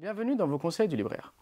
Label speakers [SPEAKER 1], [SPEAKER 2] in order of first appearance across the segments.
[SPEAKER 1] Bienvenue dans vos conseils du libraire.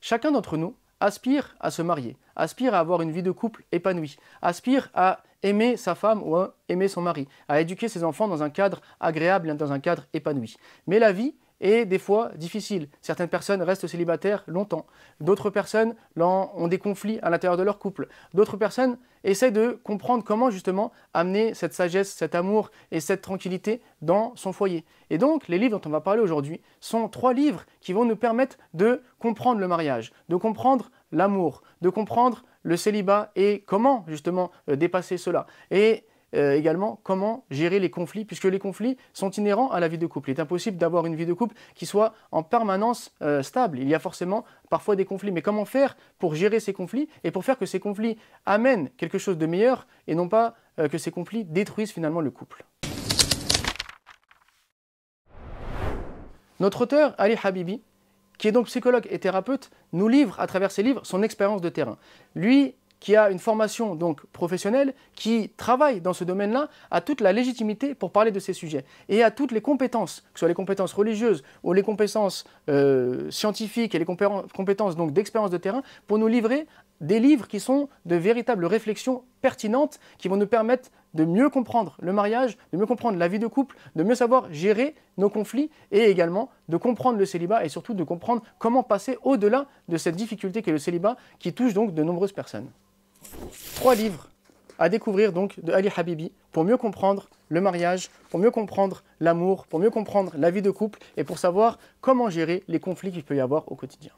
[SPEAKER 1] Chacun d'entre nous aspire à se marier, aspire à avoir une vie de couple épanouie, aspire à aimer sa femme ou à aimer son mari, à éduquer ses enfants dans un cadre agréable, dans un cadre épanoui. Mais la vie, et des fois difficile. Certaines personnes restent célibataires longtemps, d'autres personnes ont des conflits à l'intérieur de leur couple, d'autres personnes essaient de comprendre comment justement amener cette sagesse, cet amour et cette tranquillité dans son foyer. Et donc les livres dont on va parler aujourd'hui sont trois livres qui vont nous permettre de comprendre le mariage, de comprendre l'amour, de comprendre le célibat et comment justement euh, dépasser cela. Et euh, également comment gérer les conflits, puisque les conflits sont inhérents à la vie de couple. Il est impossible d'avoir une vie de couple qui soit en permanence euh, stable. Il y a forcément parfois des conflits, mais comment faire pour gérer ces conflits et pour faire que ces conflits amènent quelque chose de meilleur et non pas euh, que ces conflits détruisent finalement le couple. Notre auteur, Ali Habibi, qui est donc psychologue et thérapeute, nous livre à travers ses livres son expérience de terrain. Lui, qui a une formation donc professionnelle, qui travaille dans ce domaine-là, a toute la légitimité pour parler de ces sujets et a toutes les compétences, que ce soit les compétences religieuses ou les compétences euh, scientifiques et les compétences donc d'expérience de terrain pour nous livrer des livres qui sont de véritables réflexions pertinentes qui vont nous permettre de mieux comprendre le mariage, de mieux comprendre la vie de couple, de mieux savoir gérer nos conflits et également de comprendre le célibat et surtout de comprendre comment passer au-delà de cette difficulté qu'est le célibat qui touche donc de nombreuses personnes trois livres à découvrir donc de Ali Habibi pour mieux comprendre le mariage, pour mieux comprendre l'amour, pour mieux comprendre la vie de couple et pour savoir comment gérer les conflits qu'il peut y avoir au quotidien.